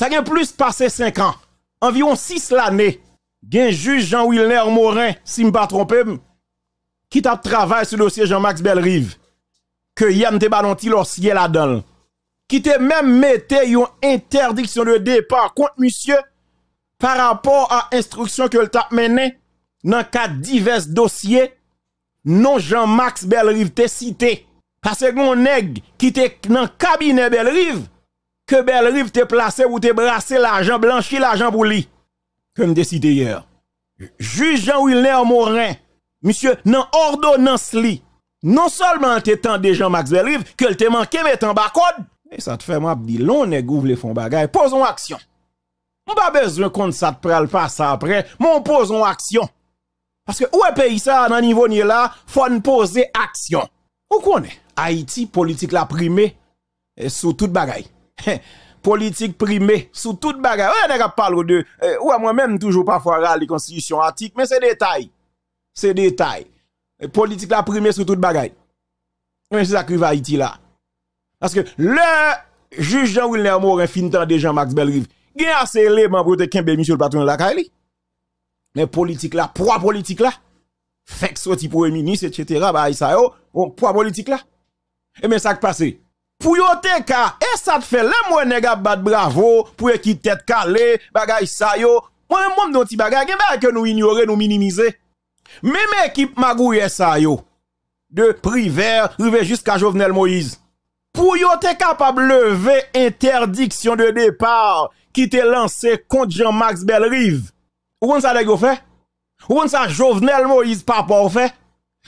Sa gen plus pase 5 an, anvion 6 l'anè, gen juj Jean-Wilner Morin, si m pa trompèm, ki tap travèl sou dosye Jean-Max Belrive, ke yèm te banonti lòs yè la donl. Ki te mèm metè yon interdiksyon de depar kont misye, par rapport a instruksyon ke l tap mènen, nan ka divers dosye, non Jean-Max Belrive te site. Ase goun neg ki te nan kabine Belrive, ke bel riv te plase ou te brase la jan blanchi la jan bou li. Kon de si de yer. Jus jan ou il ne a mor ren. Misyon nan ordo nan sli. Non solman te tan de jan max bel riv, ke l te manke metan bakon. E sa te fè mwap di lon e gouv le fon bagay. Pozon aksyon. Mwa bezen kont sa te pral fasa apre, mwen pozon aksyon. Paske ou e peyi sa nan nivou ni la, fwa n'poze aksyon. Ou kon e? Haiti, politik la prime, e sou tout bagay. politique primée sous toute bagaille Ouais, on parle de euh, ouais moi-même toujours parfois les constitutions articles, mais c'est détail. C'est détail. Politique la primée sous toute bagaille Mais c'est ça qui va Haïti là. Parce que le juge Jean-Wilner Morin fin de Jean-Max Belrive. Il a assez élément pour te kembe monsieur le patron de la Kali. Mais politique là, poids politique là, fait que soit pour ministre, etc., bah, ça, yo, oh, poids politique là. Et mais ça qui passe, Pou yo te ka, e sa te fe, la mwen nega bat bravo, pou ye ki tet kale, bagay sa yo, mwen mwem don ti bagay, genbe a ke nou ignore, nou minimize. Meme ekip magouye sa yo, de priver, rivejus ka Jovenel Moïse. Pou yo te kapab leve interdiksyon de depar, ki te lanse konti Jean-Max Belrive. Woun sa degyo fe? Woun sa Jovenel Moïse pa por fe?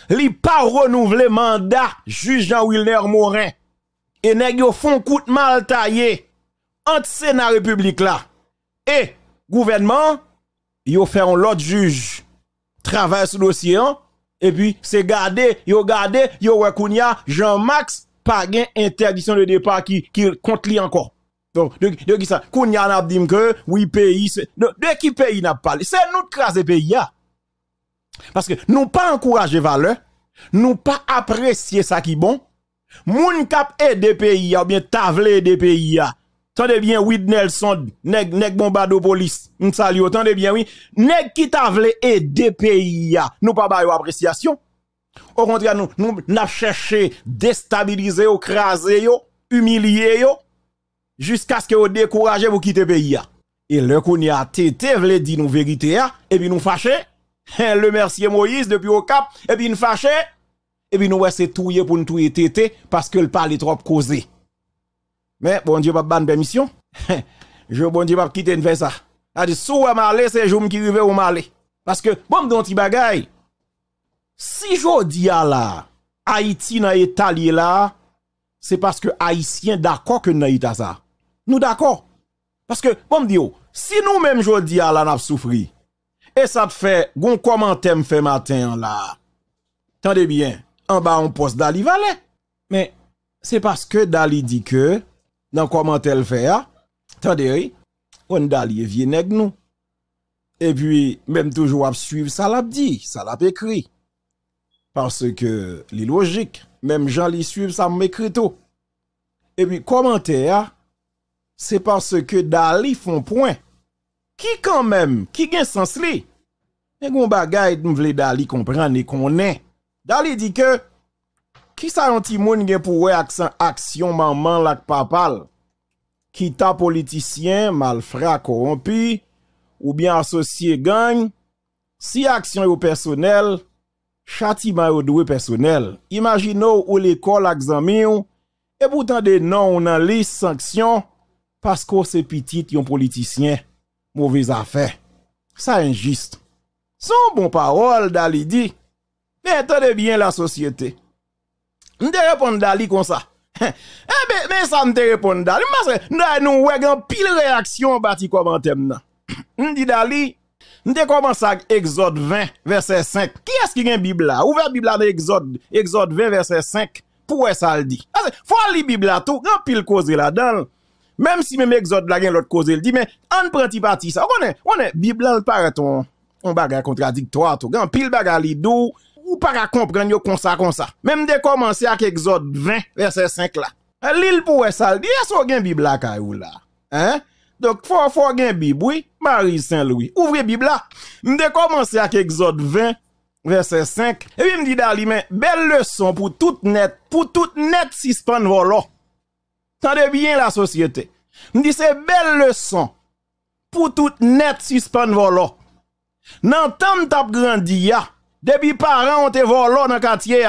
Li pa renouvle manda, juj Jean-Wilner Morin. et nèg yo font coup de mal taillé entre Sénat République là et gouvernement yo fait un autre juge traverse l'océan et puis c'est gardé yo gardé yo Wakunya Jean-Max pas interdiction de départ qui qui compte li encore donc de, qui ça kounia n'a dit que oui pays de, de qui pays n'a parlé c'est nous craser pays parce que nous pas encourager valeur nous pas apprécier ça qui bon Moun kap aide pays ou bien tavle des pays Tendez bien Wid Nelson, nek nèg bombado police. On tendez bien oui. Nèg qui tavle aide pays Nous pas yo appréciation. Au contraire nous nous n'a cherché déstabiliser, écraser, yo, humilier yo jusqu'à ce que vous découragez vous quitter pays Et le qu'on y a tété vle dit nous vérité et puis nous fâché. Le mercier Moïse depuis au cap et puis nous fâché et puis nous c'est touyer pour nous touyer tété parce que le parle trop causé. Mais bon Dieu pas ban permission. Je bon Dieu pas quitter fait ça. A dit sou malé c'est jour qui river ou malé parce que bon don ti bagaille. Si jodi a là Haïti dans état là, c'est parce que haïtien d'accord que avons état ça. Nous d'accord. Parce que bon Dieu, oh, si nous même jodi a là n'a souffri et ça te fait gon commentaire fait matin là. Tendez bien en bas en poste d'Ali Valet. Mais c'est parce que Dali dit que, dans comment elle fait, attendez, hein? on Dali est avec nous. Et puis, même toujours à suivre ça l'a dit, ça l'a écrit. Parce que, les logique, même Jean l'y suivent ça m'écrit tout. Et puis, commentaire, hein? c'est parce que Dali font point. Qui quand même, qui gagne sens li? Et bagaille nous voulons Dali comprendre et qu'on est. Da li di ke, ki sa yon timoun gen pou we aksyon manman lak papal, ki ta politisyen malfra korompi, ou bien asosye gang, si aksyon yo personel, chati man yo dwe personel. Imagino ou l'ekol aksyon mi ou, e boutan de nan ou nan lis sanksyon, pasko se pitit yon politisyen. Mouvez afe. Sa enjist. Sa yon bon parol, da li di, Mais attendez bien la société. Je à Dali comme ça. eh ben, mais ça me répond Dali. Parce ça nous avons pile réaction bâti commentaire. Je dit Dali, te commence avec Exode 20, verset 5. Qui est-ce qui a une Bible là? la Bible dans Exode, Exode 20, verset 5. Pourquoi ça le dit? Faut lire Bible là tout, grand pile cause là-dedans. Même si même Exode là, l'autre cause, il dit, mais on prend petit parti ça. On est, on est, Bible là, on paraît on, bagage contradictoire tout. Grand pile bagage là ou pas comprendre yo comme ça comme ça. Même de commencer avec Exode 20 verset 5 là. Eh, l'île pour ça, il y a so Bible là là. Hein? Donc faut faut gen Bible oui, Marie Saint-Louis. Ouvrez Bible là. M'de commencer avec Exode 20 verset 5 et puis me dit dali mais belle leçon pour toute net pour toute net suspend volo. Tendez bien la société. Me dit c'est belle leçon pour toute net suspend volo. Nan tant tap depuis parents, ont été volés dans le quartier.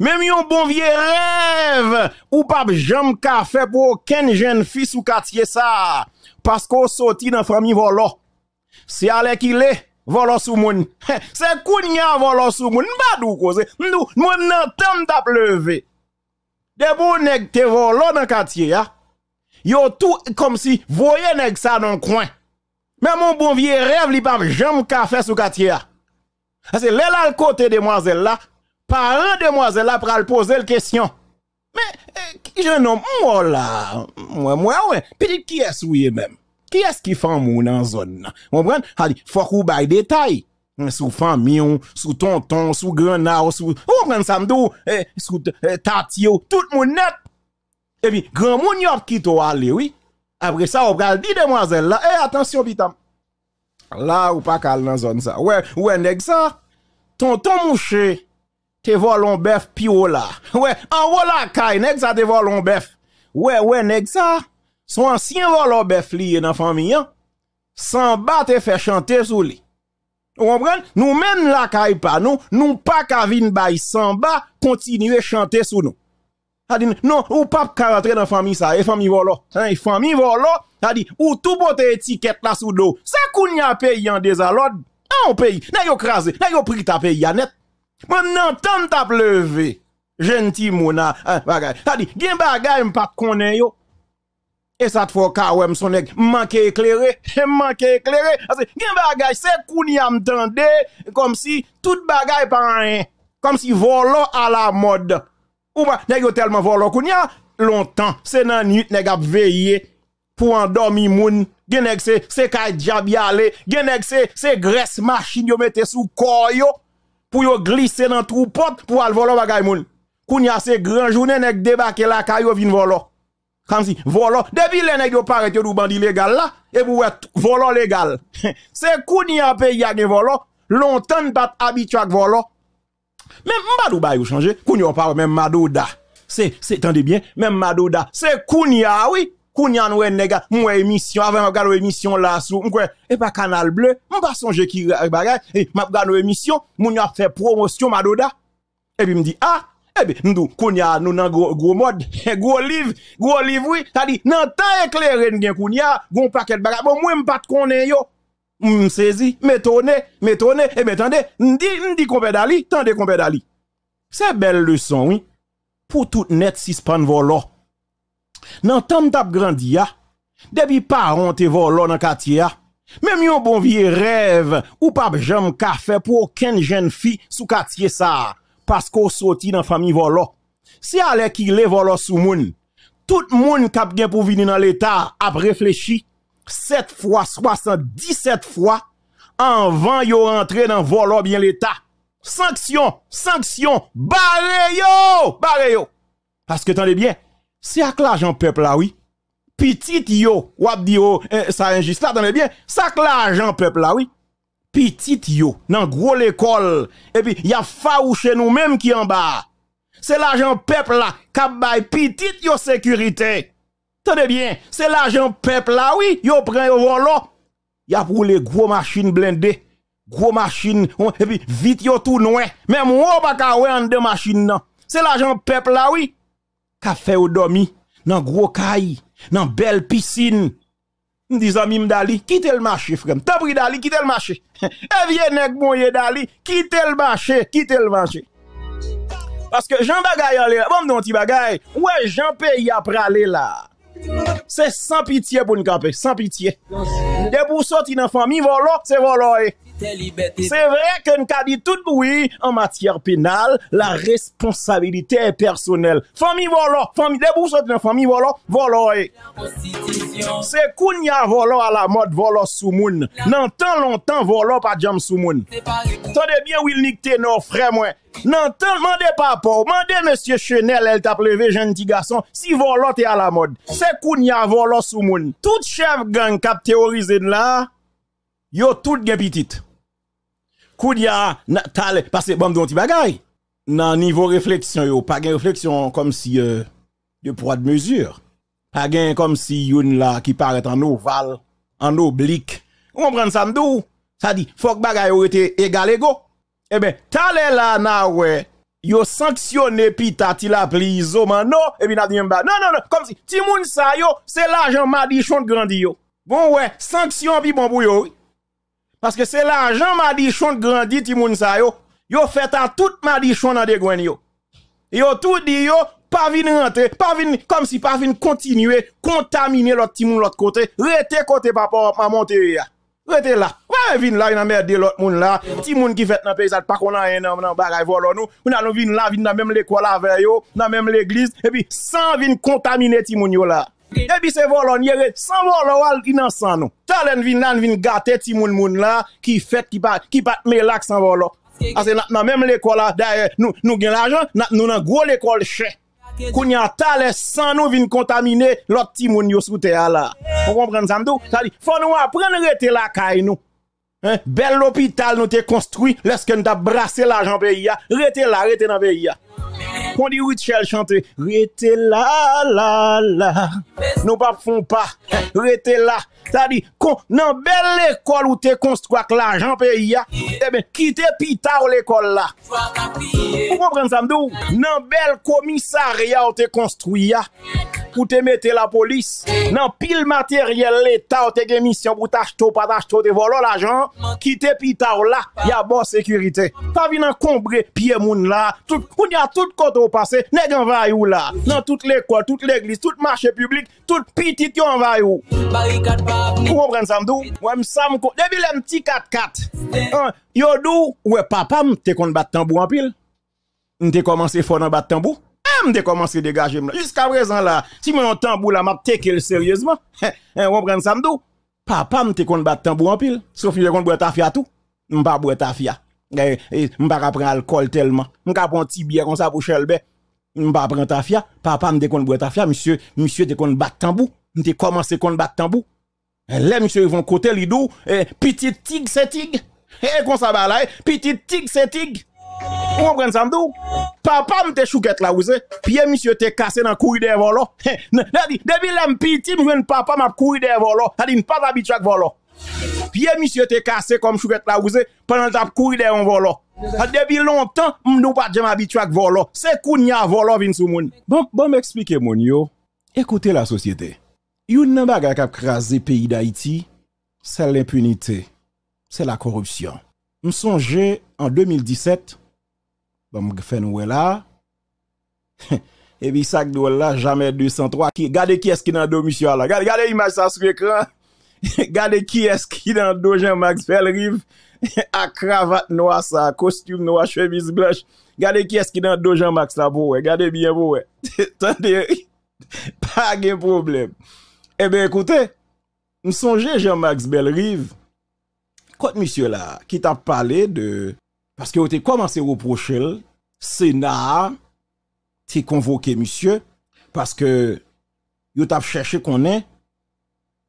Même yon bon vieux rêve ou pas jam ka fait pour aucun jeune fils ou quartier ça parce qu'on sorti dans famille volo. C'est à qui est volo sou moun. Hein, c'est kounya volo sou moun badou cause. Nous moi n'entend t'a levé. Des bon nèg te volo dans quartier ya. Yo tout comme si voyez nèg ça dans le coin. Même mon bon vieux rêve li pas jam ka fait sous quartier parce que là, le côté demoiselle là, parent demoiselle là, pour pral poser la question. Mais, eh, qui je nomme, moi là, moi, moi, ouais, petit qui est-ce oui même? Qui est-ce qui fait mon dans zone là? Vous comprenez? Allez, faut qu'on baille détail. Hein, sous famille, sous tonton, sous grenard, sous, vous comprenez ça eh, sous eh, tatio, tout le monde net. Et puis, grand moun qui t'o aller, oui. Après ça, on va dire demoiselle là, eh, attention, vitam. La ou pa kal nan zon sa. We, we neg sa, tonton mouche te volon bef pi ou la. We, an wola kay neg sa te volon bef. We, we neg sa, sou ansyen volon bef li ye nan fami yan. Samba te fe chante sou li. Ou rempren, nou men lakay pa nou, nou pa kavin bay samba kontinye chante sou nou. a dit non, ou pas ka rentrer dans famille ça, et famille volo. Hein, famille volo, a dit ou tout pote étiquette là sous dos. C'est qu'on y a payé en désalode. Ah, on paye, n'a yon krasé, n'a yon pris ta pays net. Maintenant, tant t'a levé. Gentil mona, hein, bagay. A dit, gen bagay m'pap konnen yo. Et ça te fait kawem son nèg éclairé, manqué éclairé. Parce que gen bagay c'est kounia m'tende comme si tout bagay par rien. Comme si volo à la mode. Ou pas, nèg tellement volo kounya, longtemps, c'est nan nuit nèg ap veye pour endormir moun. Gen nèg c'est c'est ka diable aller, gen nèg c'est c'est graisse machine yo mette sous corps yo pour yo glisser dans trou pot, pour al volo bagay moun. Kounya c'est grand journée nèg débarquer la kayo yo vin volo. Comme si volo, depuis les nèg yo paraît yo bandi légal là et pour volo légal. c'est kounya pays a gen volo, longtemps pas habitué avec volo. Même Mbadou Bayou changé. Kounyon parle même Madouda. C'est, c'est, attendez bien, même Madouda. C'est Kounya oui. Kounya nous est nègre, moi émission, avant m'a gardé émission là, sous, m'kwe, et pas Canal Bleu, m'pas songe qui e bagay, et m'a gardé émission, moun a fait promotion Madouda. Et puis me dit, ah, eh bien, nous, Kounya nous nan gros mode mode, gros livre, gros livre, oui, t'as dit, nan tan éclairé n'gen Kounya, gon paquet bagay, bon, moi m'pat konnen yo. M sezi, me tonne, me tonne, e eh me tande, n di, n di kompe dali, tande kompe dali. Se bel lisan, pou tout net sispan volo. Nan tan tap grandiya, debi pa ronte volo nan katiya, menm yon bon vie rev ou pap jem kafe pou ken jen fi sou katiye sa, pasko soti nan fami volo. Se ale ki le volo sou moun, tout moun kap gen pou vini nan leta ap reflechi. 7 fois, 77 fois, en avant yo rentré dans volo oh, bien l'État. Sanction, sanction, barre yo, barré, yo. Parce que t'en bien, c'est avec l'argent peuple là, oui. Petit yo, wap di yo, oh, eh, ça injuste là, t'en bien, c'est avec l'argent peuple là, oui. Petit yo, dans gros l'école, et puis il y a faouche nous-mêmes qui en bas. C'est l'argent peuple là, qui bail petit yo sécurité bien, c'est l'argent peuple là, oui. Yo prend yo volant. Y a pour les gros machines blindées. Gros machines. Hein, et puis vite yo tout noué, Même moi pas ka en deux machines non. C'est l'argent peuple là, oui. Café au dormi. Dans gros caille. Dans belle piscine. M'dis ami Dali, quitte le marché, frère. T'as pris Dali, quitte le marché. et viens nèg yé Dali, quitte le marché, quitte le marché. Parce que Jean Bagay bon, non, petit bagay, ouais, Jean Pays a pralé là. Se san pitiye pou n kape, san pitiye De pou soti nan fami, volok se voloye C'est vrai que nous dit tout oui en matière pénale, la responsabilité est personnelle. Famille volant, famille debout, famille volant, volant. C'est qu'on y a volant à la mode, volo sous moun. Nan tan longtemps, volo pas jam sous moun. Tendez bien Will Nick nos frère moi. Nan tan, mandez papa, mandez monsieur Chenel, elle t'a levé jeune petit garçon, si volo est à la mode. C'est qu'on y a volant sous moun. Tout chef gang cap théorisé là, yo tout gen petite. Koudia, Talé, parce que bon, petit bagay. Nan niveau réflexion, yo, pas gen réflexion comme si, euh, de poids de mesure. Pas comme si yon la qui paraît en ovale, en oblique. Ou comprenne ça m'dou? Ça dit, faut bagay aurait été égal ego. Eh ben, talé là, na Yo sanctionné pita ti la plizo mano, non et puis non non non comme si ti moun sa yo c'est l'argent madichon de grandi yo bon ouais sanction vi bon yo parce que c'est l'argent Madichon grandit Timoun sa yo. Yo fait à tout Madichon dans des gwen yo. Yo tout dit yo, pas vin rentre, pas vin, comme si pas vin continuer, contaminer l'autre Timoun l'autre côté, rete côté papa ma monter ya. Rete là. Ouais, vin là, il a merde l'autre moun là. Timoun qui fait dans paysage, pas qu'on a rien nan bagay volant nous. On allons vin là, vin dans même l'école avec yo, dans même l'église, et puis sans vin contaminer Timoun yo là. Ebi se volon yere, sans volon wal sans nou. Talen vin vin gâte, ti moun moun la, qui fait, ki ki mais lak sans volon. Ase nan, nan nous nous nous nous nou, nou gen nous nous, nou nan gwo l'ekol chè. Koun nous talen nous, nou vin contaminer l'autre ti moun yo nous ala. nous? dit, nous. Hein? Bel hôpital nous t'es construit lorsque nous avons brassé l'argent pays. rétez là, rétez dans le pays. Quand dit Richel chante, rétez là, la, la Nous pas font pas, rétez là. C'est-à-dire, dans belle école où t'es construit avec l'argent pays, eh bien, quittez pita l'école là. Vous comprenez ça, Dans belle commissariat où t'es construit, ou te mette la police nan pile matériel l'État ou te missions pou pour t'acheter ou pas t'acheter te voler l'argent qui te pita ou là y a bon sécurité pas vin encombrer pied moun là tout y a tout côté au passé nèg y ou là dans toute l'école toute l'église tout marché public tout petit en envahi ou barricade pas comprendre ça m'dou ouais m'sam depuis le petit 4-4 hein, yo dou ou papa te kon bat tambour en pile m'te commencé fort à bat tambour de commencer à dégager. Jusqu'à présent, là, si mon tambour là, m'a tekel sérieusement, hein, on ça samedi. Papa m'te kon bat tambour en pile. Sauf que kon ta tafia tout. M'pa ta tafia. M'pa prendre alcool tellement. M'ka prendre petit bière comme ça pour chelbe. M'pa prendre tafia. Papa m'te kon boit tafia. Monsieur, monsieur te kon bat tambour. M'te commencé kon bat tambour. Là, monsieur, ils vont côté l'idou. Petit tig c'est tig. Et comme ça, petit tig c'est tig. Papa, comprenez ça, m'dou? Papa m'te chouquette là, vous Pied monsieur te cassé dans courir derrière là. Depuis l'empiti, m'vien papa m'a courir derrière là. Ça oh. dit, pas habitué avec volant. Oh. Pied monsieur te cassé comme chouquette là, vous pendant t'as courir des volo. Oh. Depuis longtemps, m'nou pas jamais habitué avec volant. C'est kounya volant vin sou moun. Bon, bon m'expliquez mon yo. Écoutez la société. Youn nan bagarre kap krasé pays d'Haïti, c'est l'impunité. C'est la corruption. M'songe en 2017, Bon, me fait là. Et puis ça que là jamais 203 qui regardez qui est-ce qui dans dos monsieur là. Regardez l'image image ça sur l'écran. regardez qui est-ce qui dans dos Jean-Max Rive à cravate noire ça, costume noir, chemise blanche. Regardez qui est-ce qui dans dos Jean-Max là Regardez bien pour pas de problème. Eh bien écoutez, me Jean-Max Belrive. Quand monsieur là qui t'a parlé de parce que vous avez commencé à reprocher le Sénat, été convoqué monsieur, parce que vous avez cherché qu'on est,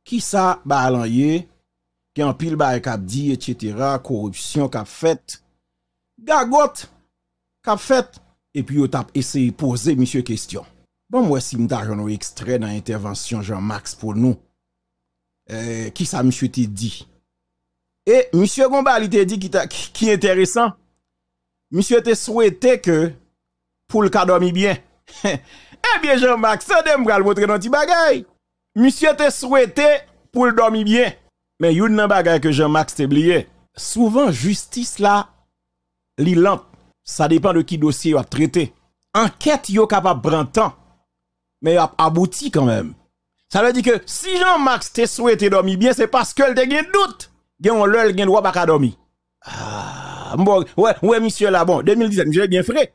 qui ça, bah, qui en pile, bah, dit, etc., corruption, qu'a fait, gagote, qu'a fait, et puis vous avez essayé de poser monsieur question. Bon, moi, si m'ta un extrait dans l'intervention Jean-Max pour nous, euh, qui ça monsieur t'a dit? Et M. Gombal, il dit qui, est intéressant. Monsieur te souhaité que pour le cas dormi bien. eh bien, jean max ça de le montrer dans petit bagay. Monsieur te souhaité pour le dormir bien. Mais a nan bagay que jean max t'a oublié. Souvent, justice là, li Ça dépend de qui dossier a traité. Enquête yo capable prendre temps. Mais a abouti quand même. Ça veut dire que si jean max te souhaité dormir bien, c'est parce que a des doute gen on droit pas dormi ah bon ouais monsieur là bon 2017 monsieur bien frais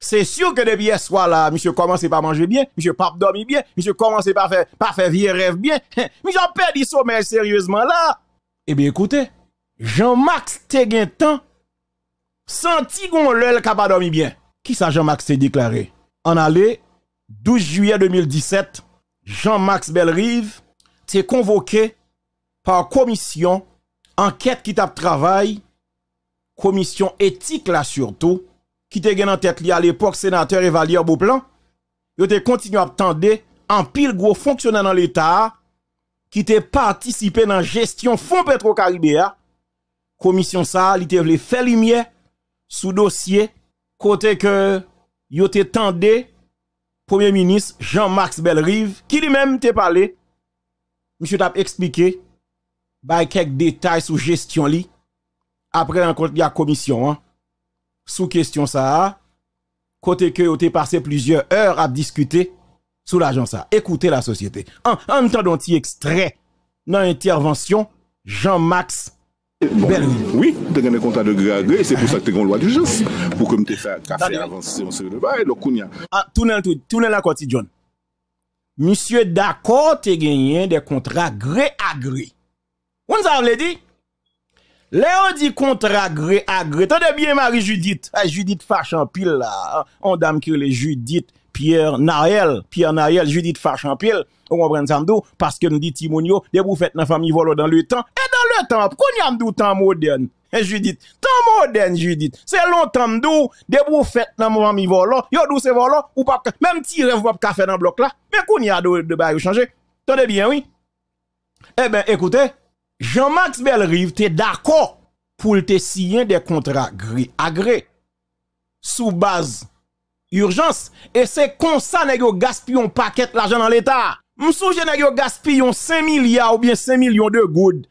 c'est sûr que depuis hier soir là monsieur commence pas manger bien monsieur pas dormi bien monsieur commence pas faire pas faire vieux rêve bien monsieur perdu sommeil sérieusement là eh bien écoutez Jean-Max te senti gon l'œil ka pas dormi bien qui ça Jean-Max s'est déclaré en allée 12 juillet 2017 Jean-Max Belrive... S'est convoqué par commission enquête qui t'a travail, commission éthique là surtout, qui te gagné en tête à l'époque sénateur Evalier Beauplan, yo te continue à attendre en pile gros fonctionnaire dans l'État qui te participé dans gestion fonds pétro-caribéa. Commission ça, il te voulu faire lumière sous dossier côté que yo te Premier ministre Jean-Max Belrive qui lui-même t'a parlé. Monsieur t'a expliqué bay quelques détails sur gestion li après rencontre la commission hein. sous question ça côté que ont passé plusieurs heures à discuter sous l'agence ça écoutez la société en en temps extrait dans intervention Jean-Max oui, tu as un contrat de gré à gré, c'est pour ça que tu as une loi d'urgence. Pour que tu fasses café avancer, on se le bail, Ah, on le la John. Monsieur d'accord, tu as gagné des contrats gré à gré. On savez le dit, Léo dit contre Agré, Agré, Tenez bien Marie-Judith. Ah, Judith Fachampil là. On hein. dame qui le Judith, Pierre Nariel. Pierre Nariel, Judith Fachampil. pile. On comprend ça parce que nous dit Timonio, des faites dans famille volo dans le temps. Et dans le temps, qu'on y a un temps moderne. Et eh, Judith, temps moderne, Judith. C'est longtemps temps, des faites dans mon famille volo. Yo dou c'est volo, ou pas, même petit rêve pas café dans le bloc là. Mais qu'on y a de, de bail changer. Tenez bien, oui. Eh ben, écoutez. Jean-Max Belrive t'es d'accord pour te signer des contrats gris à sous base urgence et c'est comme ça nèg gaspillon paquet l'argent dans l'état. M'souje nèg yo gaspillon 5 milliards ou bien 5 millions de gouttes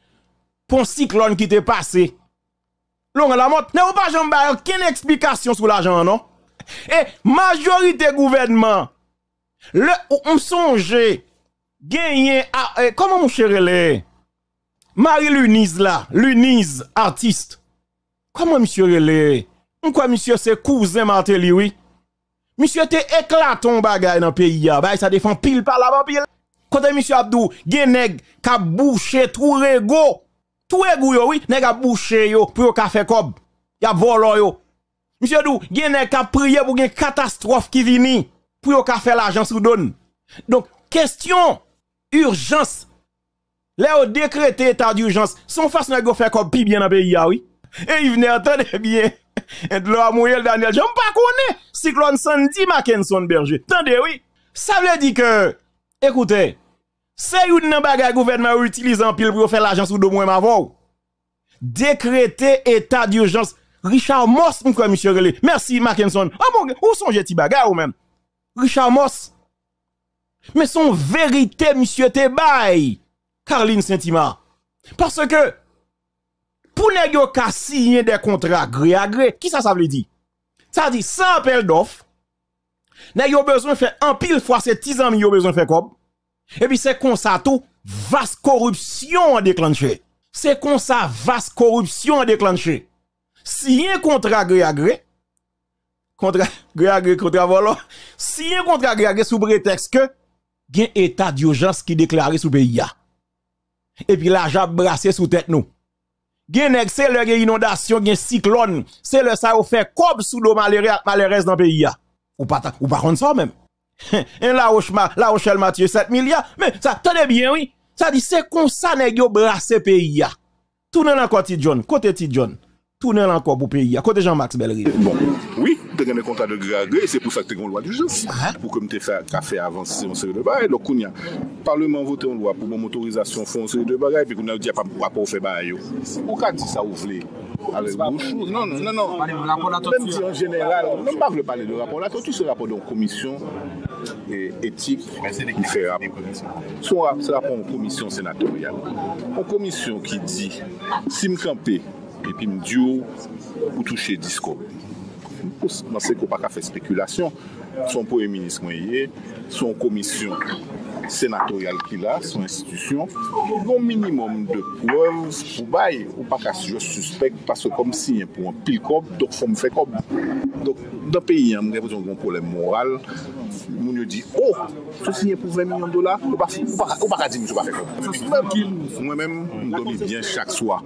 pour un cyclone qui t'est passé. L'on la mot, ne pas jambe aucune explication sur l'argent non. Et majorité gouvernement le songe gagner eh, comment mon cher Marie lunise là, Lunise, artiste. Comment monsieur relé? Pourquoi monsieur c'est cousin Martelly, oui? Monsieur te éclaton bagay dans le pays, bah, ça défend pile par la pile. Quand monsieur Abdou, gen nèg ka bouché tout rego. Tout rego yo, oui, nèg a bouché yo pour yo ka fait cob. a volo yo. Monsieur Abdou, gen nèg ka prier pour gen catastrophe qui vini pour qu'on ka l'argent sous donne. Donc question urgence Là, décrété état d'urgence, son face n'a pas fait comme bien dans le pays, ah oui. Et il venait entendre bien. Et de l'homme Je Daniel, j'aime pas Cyclone Sandy Mackenson Berger. Tendez, oui. Ça veut dire que, écoutez, c'est une bagarre gouvernement utilise en pile pour faire l'agence sous deux mois avant. Décrété état d'urgence. Richard Moss, mon monsieur Relé. Merci, Mackenson. Ah bon, où sont les petits ou même? Richard Moss. Mais son vérité, monsieur Tebaye. Caroline sentiment Parce que, pour ne yo signer des contrats gré à gré, qui ça ça veut dire? Ça dit, sans appel d'offres, ne besoin besoin faire un pile fois ces 10 ans, yo besoin faire comme. Et puis c'est comme ça tout, vaste corruption a déclenché. C'est comme ça, vaste corruption a déclenché. Si un contrat gré à gré, contrat gré à gré, contrat volant, si un contrat gré à gré sous prétexte que, un état d'urgence qui déclaré sous pays et puis j'ai brassé sous tête nous. Gen nèg c'est leur inondation, gen cyclone, c'est le ça fait cob sous l'eau malheureuse dans dans pays Ou pas ou pas contre ça même. Et là Rochelle là Mathieu 7 milliards, mais ça tenez bien oui. Ça dit c'est comme ça nèg yo brassé pays Tout dans côté John, côté John. Tounen lankon pou peyi, akote Jean-Max Bellery. Bon, oui, te genè konta de gre, gre, se pou sa te genon lwa di jansi. Ah ah. Pou kem te fè kafè avansi, se yon sèri de bagay. Lò koun ya, parlement votè yon lwa pou moun motorizasyon fò, se yon sèri de bagay, pe koun yon di apam wapò ou fè ba a yo. Ou ka ti sa ou vle? Non, nan, nan, nan, nan, mèm ti an jenèral, nan bav le bane de wapò, l'atotu se wapò don komisyon etik pou fè wapò. Sou wapò, se wapò, wapò komisyon epi mdyou ou touche disco. Mpou seman se ko pa ka fe spekulasyon, son poeminisme yè, son komisyon, senatorial ki la, son institisyon, yon minimum de kouev pou baye, ou pa ka si yo suspect pa se kom si yon pou an pil kob, dok fòm fè kob. Dok, da peyi, moun genvouz yon kon problem moral, moun yo di, oh, sou si yon pou 20 milyon dola, ou pa ka di moun sou pa fè kob. Mwen men, moun domi bien chak swa.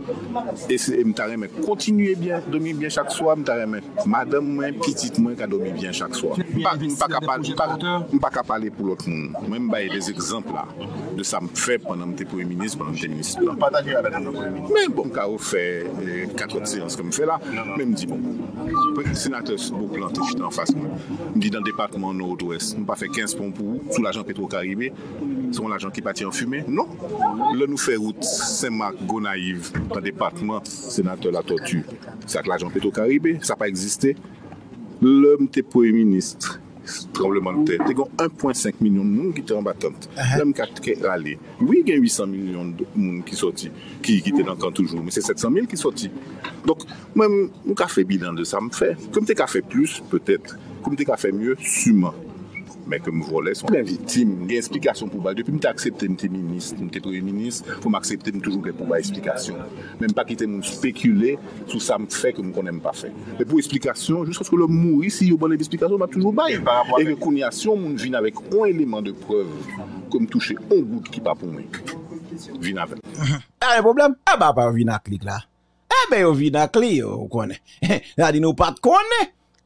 E mtare men, kontinuye mwen domi bien chak swa, mtare men, madan mwen, pitit mwen, ka domi bien chak swa. Mwen pa ka pale, mwen pa ka pale pou lot moun. Mwen baye exemple la, de sa m feb pandan m te pou eministre, pandan m te eministre m pataje avè nan m te eministre m ka ou fè kakot seans kèm fè la m m di bon, senatèr m pou plante jitè an fas m m di dan depakman nord-ouest, m pa fè 15 pon pou sou l'agent Petro Karibè sou l'agent ki pati an fumè, non lè nou fè route, Saint-Marc, Gonaïve tan depakman, senatèr la Tortue sak l'agent Petro Karibè, sa pa existè lè m te pou eministre 1.5 milyon moun ki te rembatante 1.4 milyon rale Oui gen 800 milyon moun ki soti Ki ki te nankan toujou Mwen se 700 milyon ki soti Mwen mou kafe bilan de sa mwen fe Koum te kafe plus, peutet Koum te kafe mye, suman Mèk mèm vole, son mèm vitim, gen eksplikasyon pou bay. Depi mèm te aksepte mèm te minis, mèm te preminis, pou mèm aksepte mèm toujou gen pou bay eksplikasyon. Mèm pa ki te mèm spekule sou sa mèm fèk mèm konèm pa fèk. Mèm pou eksplikasyon, jousk aske lèm mou, si yo banèm eksplikasyon, mèm toujou bay. E konyasyon mèm vin avèk on eleman de preu, kon mèm touche on gout ki pa pou mèm. Vin avèk. A le problem, e ba pa vin aklik la. E be yo vin aklik yo konè. A di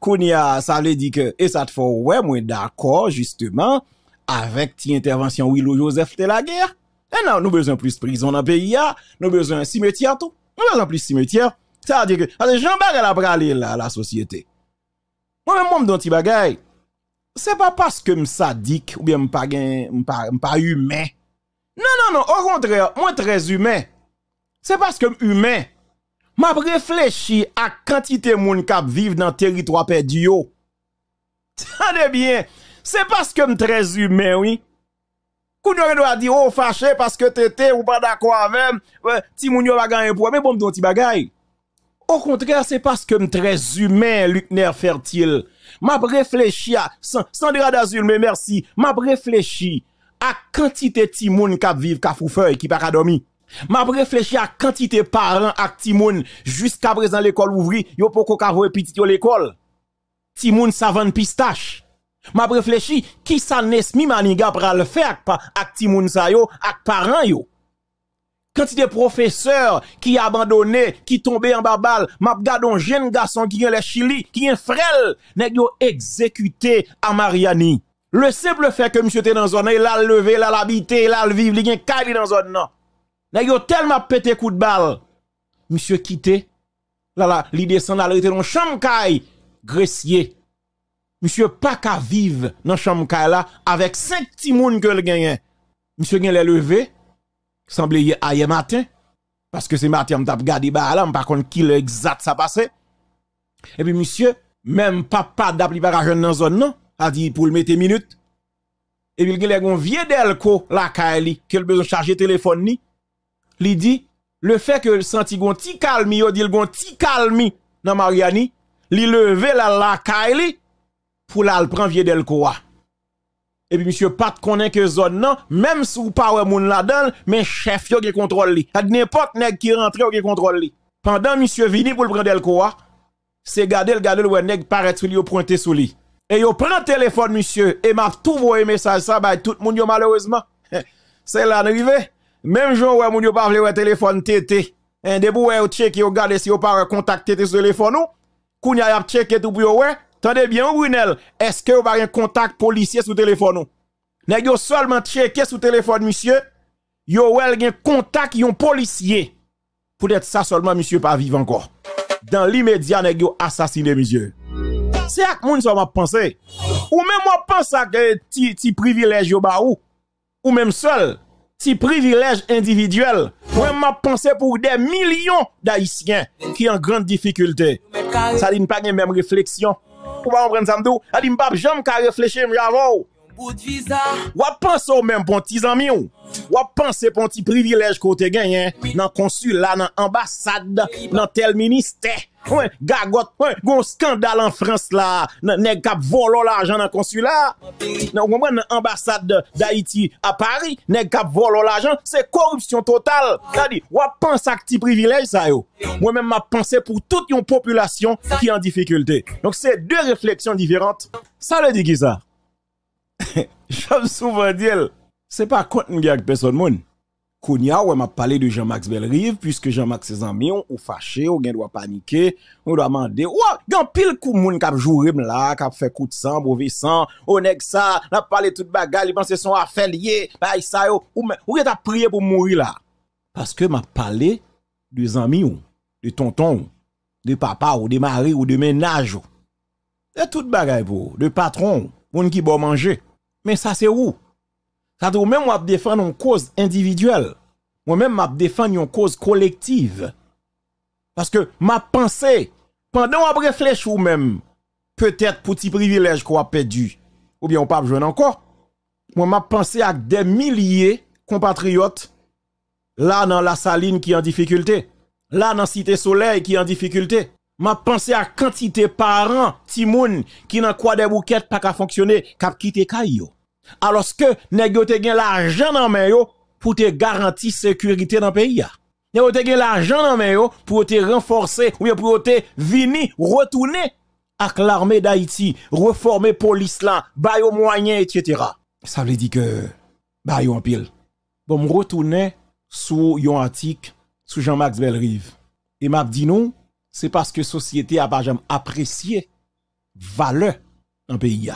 Kounia, ça veut dire que, et ça te fait, ouais, moi, d'accord, justement, avec l'intervention de Willow Joseph de la guerre. Et non, nous besoin plus de prison dans le pays, nous besoin cimetière tout. Nous besoin plus cimetière. Ça veut dire que, j'en que à la pralé la, la société. Moi-même, moi, m'don ti ce C'est pas parce que sadique ou bien suis pas humain. Non, non, non, au contraire, moi très humain. C'est parce que humain m'a réfléchi à quantité moun kap vivent dans territoire perdu yo. bien, c'est parce que suis très humain oui. Kou doit doit dire oh fâché parce que t'étais ou pas d'accord avec ti moun yo va gagner pour mais bon don ti bagay. Au contraire, c'est parce que suis très humain Lucner fertile. M'a réfléchi à Sandra Dazul mais merci. M'a réfléchi à quantité ti moun qui vivent dans fouffeuil qui pas M'a réfléchi à quantité parents ak timoun jusqu'à présent l'école ouvri, yo poko ka petit yo l'école. Timoun savan pistache. M'a réfléchi qui sa nesmi maniga pral faire ak, ak timoun sa yo ak parents yo. Quantité professeurs qui abandonné, qui tombé en babal, m'a gardon un jeune garçon qui est le Chili, qui est frèl nèg yo exécuté à Mariani. Le simple fait que monsieur était dans zone, il a levé, il a habité, il a vivre, il a dans zone non a yo tellement pété coup de balle. Monsieur quitté. Là là, li descend là, l'été dans chambre caille gressier. Monsieur pas qu'à vivre dans chambre caille là avec cinq petits moun que le gagne. Monsieur gagne les levé semblé hier matin parce que c'est matin a gardé ba là, par contre qui le ça passé. Et puis monsieur même papa d'appli pas jeune dans zone non, a dit pour le mettre minute. Et puis il les un vieux delco la caille que le besoin charger téléphone ni li dit le fait que le senti gon ti calme yo dit gon ti calme dans Mariani li levé la la kaili pour la prendre del delcoa et puis monsieur Pat connaît que zone non même si ou pas moun la dan, mais chef yo le contrôle li n'importe nèg qui rentre yo le contrôle li pendant monsieur vini pour le prendre delcoa c'est garder le garder le nèg paraît sur lui pointé sous lui et yo prend téléphone monsieur et m'a tout voyé message ça bah tout le monde malheureusement c'est arrivé. Même jour ouais mon yo pas vle téléphone tété. Un eh, debout ouais ou checker ou garder si ou pas contacter tes téléphone ou. Kounya y a checker tout pour ouais. Tendez bien hein, Brunel, est-ce que ou pas un contact policier sous téléphone ou? Nèg yo seulement checker sous téléphone monsieur. Yo ouais un contact yon policier. Peut-être ça seulement monsieur pas vivre encore. Dans l'immédiat nèg yo assassiné monsieur. C'est à moun ça m'a pensé. Ou même moi pense à que ti privilège yo ba ou même seul si privilèges individuels, Moi, m'a pour des millions d'Haïtiens qui ont en grande difficulté. Ça dit pas même réflexion. Pourquoi pas comprendre ça ne Ça dit pas réfléchir avant. Ou pense ou même bon petit ami, ou Ou pense pour ti petit kote dans Nan la dans l'ambassade, dans tel ministère, Ouè, gagot, en gon scandale en France là, nan neg kap volo l'argent nan nan ou d'Haïti à Paris, neg kap volo l'argent, c'est corruption totale. dit? pense à à petit privilège, sa yo, Moi même ma pensé pour toute une population qui en difficulté Donc c'est deux réflexions différentes. Ça le dit qui ça Jom souvan di el, se pa kont nou gen ak peson moun. Koun ya wè ma pale de Jean-Max Belrive, pwiske Jean-Max se zanmi yon ou fache, ou gen dwa panike, ou dwa mande, wò, gen pil kou moun kap jouri mla, kap fe kout san, bovi san, ou nek sa, na pale tout bagay, li pan se son a fen liye, ou gen ta priye pou mouri la. Paske ma pale de zanmi yon, de tonton, de papa, ou de mari, ou de menaj yon. E tout bagay pou, de patron, moun ki bo manje. Mais ça, c'est où? Ça doit même défendre une cause individuelle. Moi-même, je défendre une cause collective. Parce que ma pensée, pendant que je réfléchis ou même, peut-être pour petit privilège qu'on a perdu, ou bien on pas besoin encore, moi, ma pensée à des milliers de compatriotes là dans la saline qui en difficulté, là dans Cité Soleil qui en difficulté, m'a pensé à quantité parents timoun qui nan quoi des bouquettes pas qu'à fonctionner qu'à quitter Kayo. alors que nèg yo te gen l'argent dans main yo pour te garantir sécurité dans le pays Nèg te gen l'argent dans main yo pour te renforcer ou pour te vini retourner avec l'armée d'Haïti reformer police là bail moyen moyens etc. ça veut dire que bail en pile bon retourner sous yon article sous Jean-Max Bellerive et m'a dit nous c'est parce que société a pas jamais apprécié valeur un pays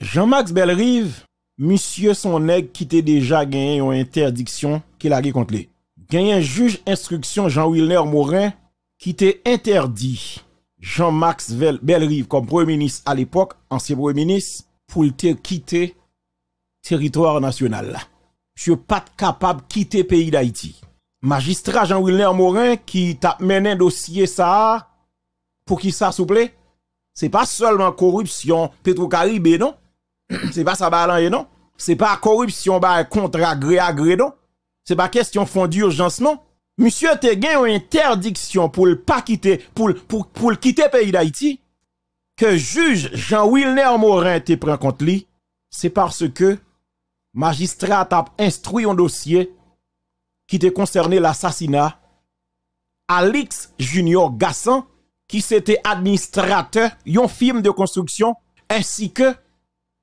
Jean-Max Bellerive, monsieur son nègre, qui était déjà gagné une interdiction qu'il a contre lui. Gagné un juge instruction Jean-Wilner Morin qui était interdit Jean-Max Bellerive comme premier ministre à l'époque, ancien premier ministre, pour le quitter territoire national Je suis pas capable de quitter pays d'Haïti magistrat Jean-Wilner Morin qui t'a mené dossier ça pour qui ça s'il c'est pas seulement corruption petro non c'est pas ça balan non c'est pas corruption bah contre gré à non c'est pas question fond d'urgence non monsieur te une interdiction pour le pas quitter pour pour pour quitter pays d'Haïti que juge Jean-Wilner Morin te prend compte lui c'est parce que magistrat t'a instruit un dossier qui était concerné l'assassinat Alix Junior Gassan, qui s'était administrateur yon film de construction, ainsi que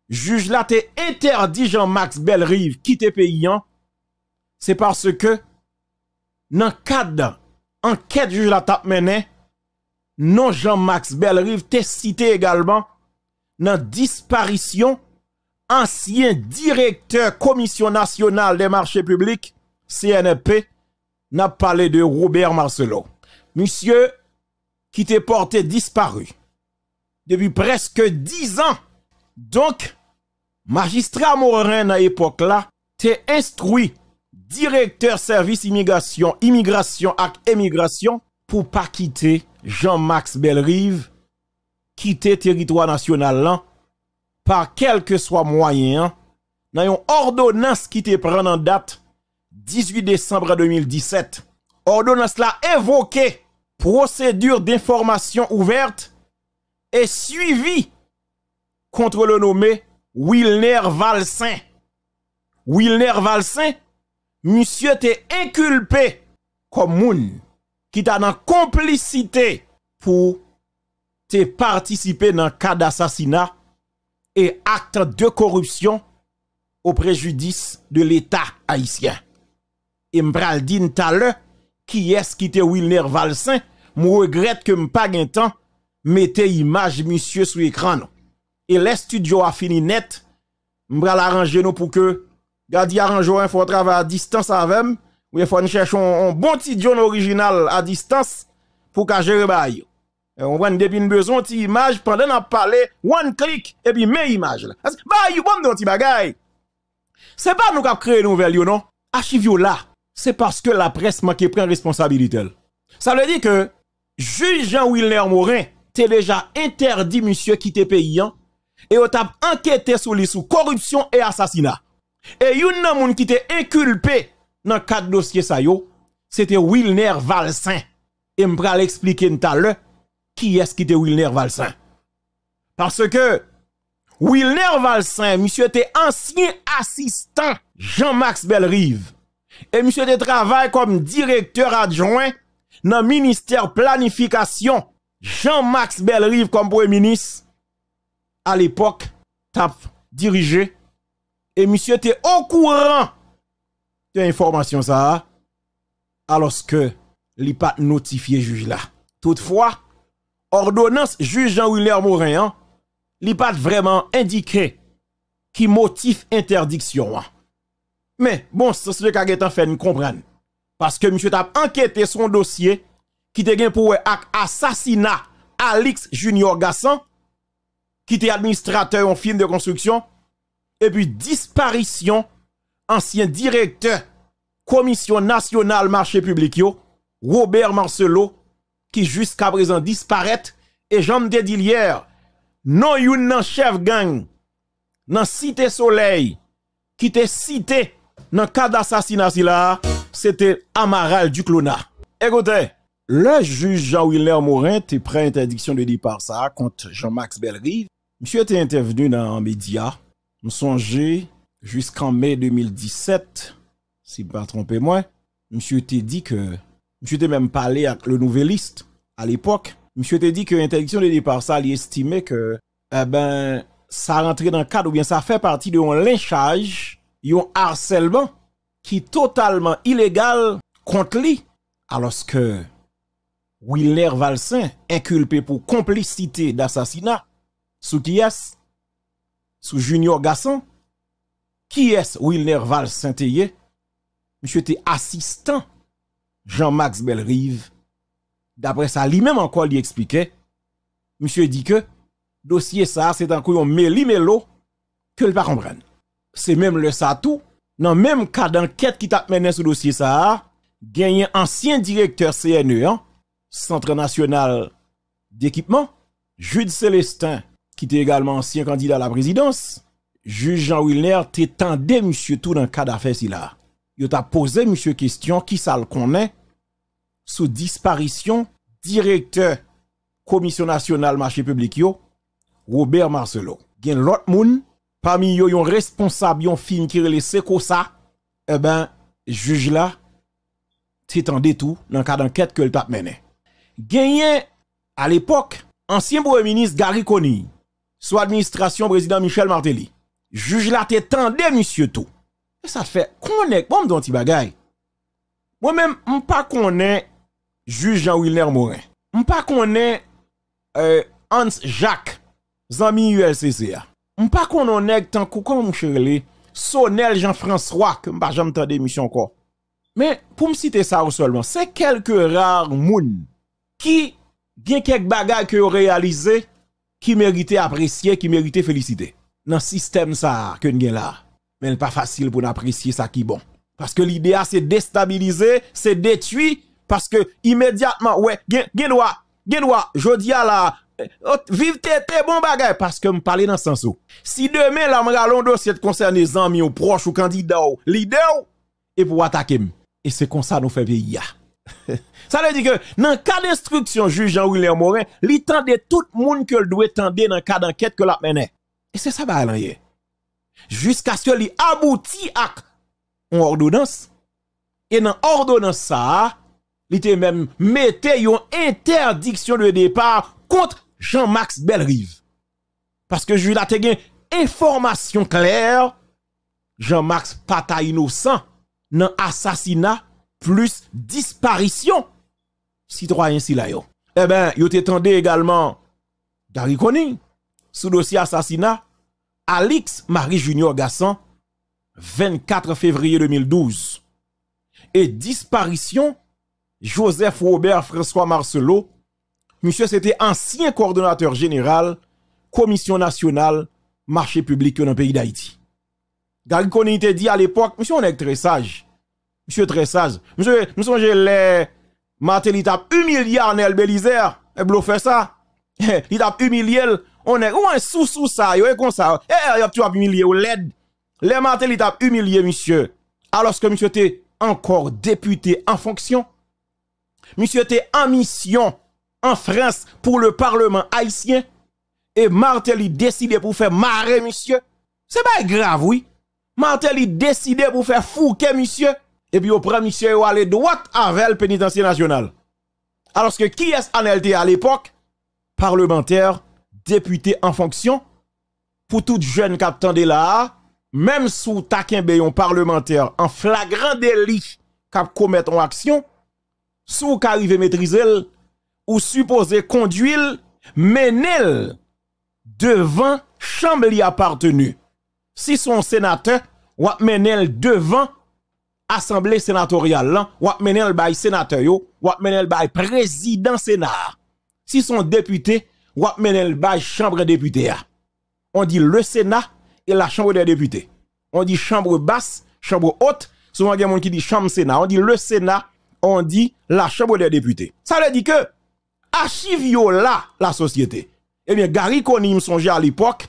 juge laté interdit Jean-Max Bellerive était payant. Hein. C'est parce que dans cadre enquête juge la tap mené, non Jean-Max Bellerive était cité également dans disparition ancien directeur commission nationale des marchés publics CNP, n'a parlé de Robert Marcelo. Monsieur qui t'est porté disparu depuis presque 10 ans. Donc, magistrat Morin à l'époque là, t'es instruit directeur service immigration, immigration et émigration pour pas quitter Jean-Max Bellerive, quitter territoire national là, par quel que soit moyen, hein. dans une ordonnance qui te prend en date 18 décembre 2017. Ordonnance l'a évoqué, procédure d'information ouverte et suivi contre le nommé Wilner Valsin. Wilner Valsin, monsieur t'es inculpé comme moun qui t'a dans complicité pour te participer dans cas d'assassinat et acte de corruption au préjudice de l'État haïtien et m'pral dit qui est-ce qui était Wilner Valsin, mou regrette que m'pas mette temps image monsieur sur écran Et les studio a fini net, m'pral arrange nous pour que gadi arrange e un faut travail à distance avec ou il faut chercher un, bon petit John original à distance pour qu'à gérer bail. E on prend depuis besoin de image pendant qu'on parle, one click et puis mes images là. Bah, bon petit bagay. C'est pas nous qui avons créé nouvelle non? Archive là c'est parce que la presse pris prend responsabilité. Ça veut dire que juge Jean-Wilner Morin t'es déjà interdit monsieur quitter pays hein, et on t'a enquêté sur les sous corruption et assassinat. Et une nan moun qui t'est inculpé dans quatre dossiers ça c'était Wilner Valsin. Et m'pral expliquer l'expliquer qui est-ce qui était Wilner Valsin. Parce que Wilner Valsin, monsieur, était ancien assistant Jean-Max Bellerive. E msye te travay kom direkteur adjouen nan minister planifikasyon Jean-Max Belrive kom pou e minis A l'epok tap dirije E msye te okouran te informasyon sa A loske li pat notifiye juj la Toutfwa, ordonans juj Jean-William Morin Li pat vreman indike ki motif interdiksyon wa Mais bon, ce de a en fait nous comprendre. Parce que monsieur t'a enquêté son dossier qui te gen pour assassinat Alex Junior Gassan qui était administrateur en film de construction et puis disparition ancien directeur Commission nationale marché public Robert Marcelo qui jusqu'à présent disparaît et j'en dit hier non yon nan chef gang nan cité soleil qui te cité dans le cas d'assassinat, c'était Amaral Duclona. Écoutez, le juge jean wilner Morin prêt à interdiction de départ ça contre Jean-Max Belrive. Monsieur était intervenu dans médias, média. Me songe jusqu'en mai 2017, si je ne me trompe pas. monsieur était dit que, monsieur était même parlé avec le nouvelliste à l'époque. Monsieur était dit que l'interdiction de départ ça, il estimait que, eh ben, ça rentrait dans le cadre ou bien ça fait partie de un lynchage un harcèlement qui totalement illégal contre lui, alors que Willer Valsin, inculpé pour complicité d'assassinat, sous qui est Sous Junior Gasson Qui est Willer Valsin Monsieur était assistant Jean-Max Belrive. D'après ça, lui-même encore lui expliquait. Monsieur dit que dossier ça, c'est un couillon méli-mélo que le pas comprendre c'est même le Satou, dans le même cas d'enquête qui t'a mené le dossier ça, un ancien directeur CNE, hein, Centre national d'équipement, Jude Célestin, qui était également ancien candidat à la présidence, juge Jean Wilner t'étendait monsieur tout dans le cas d'affaires si là. Il t'a posé monsieur question qui ça le connaît sous disparition directeur commission nationale marché public yo Robert Marcelo. un l'autre monde, pa mi yo yon responsab yon fin kirele seko sa, e eh ben, juj la, te tende tou nan ka dan ket ke l pap mene. Genyen, al epok, ansyen bouwe minis Gary Coney, sou administrasyon brezidant Michel Martelly, juj la te tende, misye tou. E sa te fe, konen, kwa m don ti bagay? Mwen men, m pa konen, juj Jean-Willem Morin. M pa konen, euh, Hans Jacques, zanmi ULCC ya. on pas qu'on nèg tant qu'on les sonnel Jean-François que m'pas jamais tendre encore. Mais pour me citer ça seulement, c'est quelques rares moun qui bien quelques bagages que réalisé qui méritait apprécier, qui méritait féliciter. Dans le système ça que là. Mais n'est pas facile pour apprécier ça qui bon. Parce que l'idée c'est déstabiliser, c'est détruit parce que immédiatement ouais, gien droit, je dis à la eh, oh, vive tes bon bagay, parce que m'parle dans sens Si demain la m'galon dossier concerne les amis ou proches ou candidats ou leader et pour attaquer Et c'est comme ça nous fait vieillir. ça veut dire que, dans le cas d'instruction, juge Jean-William Morin, tendait tout le monde que le doit tendre dans le cas d'enquête que l'a mené. Et c'est ça, va aller Jusqu'à ce que l'y aboutit à une ordonnance. Et dans l'ordonnance, ça, était même mettait une interdiction de départ contre Jean-Max Belrive, Parce que je a te information claire, Jean-Max pata innocent dans assassinat plus disparition citoyen si Eh yo. Eh ben, yo également Gary Conning sous dossier assassinat Alix Marie Junior Gasson 24 février 2012 et disparition Joseph Robert François Marcelot. Monsieur, c'était ancien coordonnateur général, commission nationale, marché public dans le pays d'Haïti. Gary il était dit à l'époque, monsieur, on est très sage. Monsieur, très sage. Monsieur, nous les Martel, il humilié Arnel Belizer. Et eh, fait ça. Il t'a humilié. On est, ou un sous sous ça, yo, et comme ça. Eh, eh tu as humilié au LED. Les Martel, il humilié, monsieur. Alors que monsieur était encore député en fonction. Monsieur était en mission en France pour le Parlement haïtien et Martelly décidé pour faire marrer monsieur. C'est pas grave, oui. Martelly décidé pour faire fouquer monsieur. Et puis, au premier, monsieur, il aller droit avec le pénitencier national. Alors que qui est en LT à l'époque? Parlementaire, député en fonction. Pour toute jeune captain de la, même sous taquin un parlementaire en flagrant délit cap commettre en action, sous qu'arrive maîtriser ou supposé conduire menel devant chambre li appartenu. Si son sénateur, ou menel devant assemblée sénatoriale ou menel bay sénateur ou menel président sénat. Si son député, ou menel by chambre député On dit le sénat et la chambre des députés. On dit chambre basse, chambre haute, souvent il y a gens qui dit chambre sénat, on dit le sénat, on dit la chambre des députés. Ça veut dire que archive la société. Eh bien, Gary Koni, me songeait à l'époque,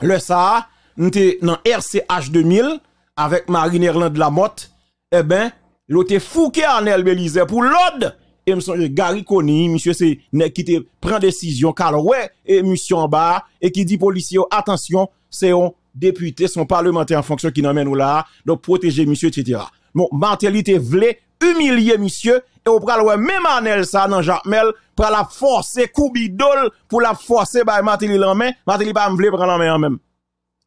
le SA, était dans RCH 2000, avec Marine Erland Lamotte, eh bien, l'autre fouqué Arnel Belize pour l'ode. Et me Gary Koni, monsieur, c'est, qui te prend décision, car ouais, et monsieur en bas, et qui dit policier, attention, c'est un député, son parlementaire en fonction qui nous nous là, donc protéger monsieur, etc. Bon, Martelly te humilier monsieur, et au pral même Arnel ça, dans Jacques pour la forcer Koubidol pour la forcer par Matili en main, Matili pas me vle prendre en main en même.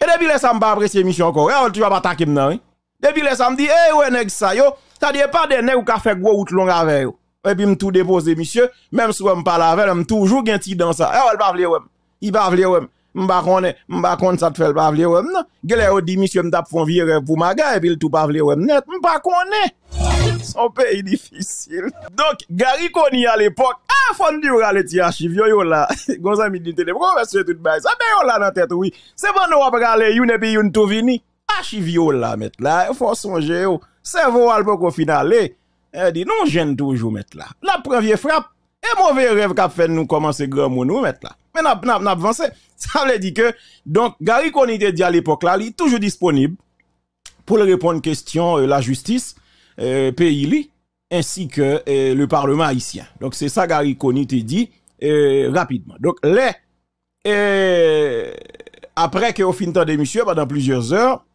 Et depuis là ça me pas apprécier mission encore. Eh, oh, tu vas pas attaquer maintenant. Depuis là ça me dit eh ouais nèg ça yo, ça dit pas des nèg ou ka fait gros route long avec yo. Et puis me tout déposer monsieur, même si on me parle avec, me toujours gentil dans ça. Eh oh, elle pas vle ouais. Il pas vle ouais. M'ba connaît, m'ba connaît ça te fait pas vle non. Gélé au dit monsieur me t'a font virer pour ma gars et puis tout pas vle ouais net, m'pa connaît. Son pays difficile. Donc Gary Conny à l'époque fon di yo gale ti achiv yo yo ben, la, gonsan mi di tele, tout bay, yo la nan tête, oui. se bon nou avons gale yon epi yon tou vini, achiv yo la met la, fon sonje yo, se vo al pou kon finale, e di nou jen toujou met la, la frappe frap, e rêve rev kap nous nou komanse gran moun nou met la, men ap nap nap vansè, sa vle di ke, donk gari kon ite di al epok la, li toujou disponib, pou le la justice euh, pays peyi li, ainsi que eh, le Parlement haïtien. Donc c'est ça Gary Conny te dit eh, rapidement. Donc les eh, après que au fin de démission pendant plusieurs heures,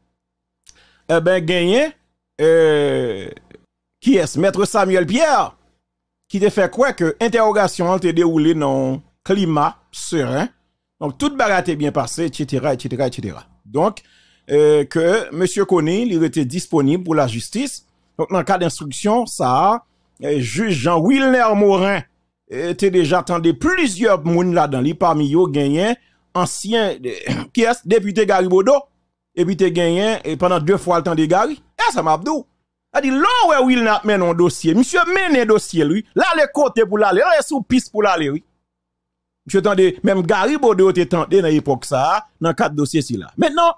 eh ben gagné qui est ce maître Samuel Pierre qui te fait quoi que interrogation te déroulée dans climat serein. Donc toute bagarre est bien passée, etc., etc., etc. Donc que Monsieur Conny il était disponible pour la justice donc, dans le cas d'instruction, ça, eh, juge Jean-Wilner Morin était déjà attendu plusieurs personnes là-dedans. parmi eux, gagné ancien eh, est député Bodo. et puis t'es gagné et pendant deux fois le temps de Gary. Eh, ça m'a dit. A dit, l'on ouais, n'a mène un dossier. Monsieur mène un dossier, lui. Là, le côté pour l'aller, là, sous piste pour l'aller, oui. Monsieur tendez, même Gary Bodo était tenté dans l'époque ça, dans quatre dossier si là. Maintenant,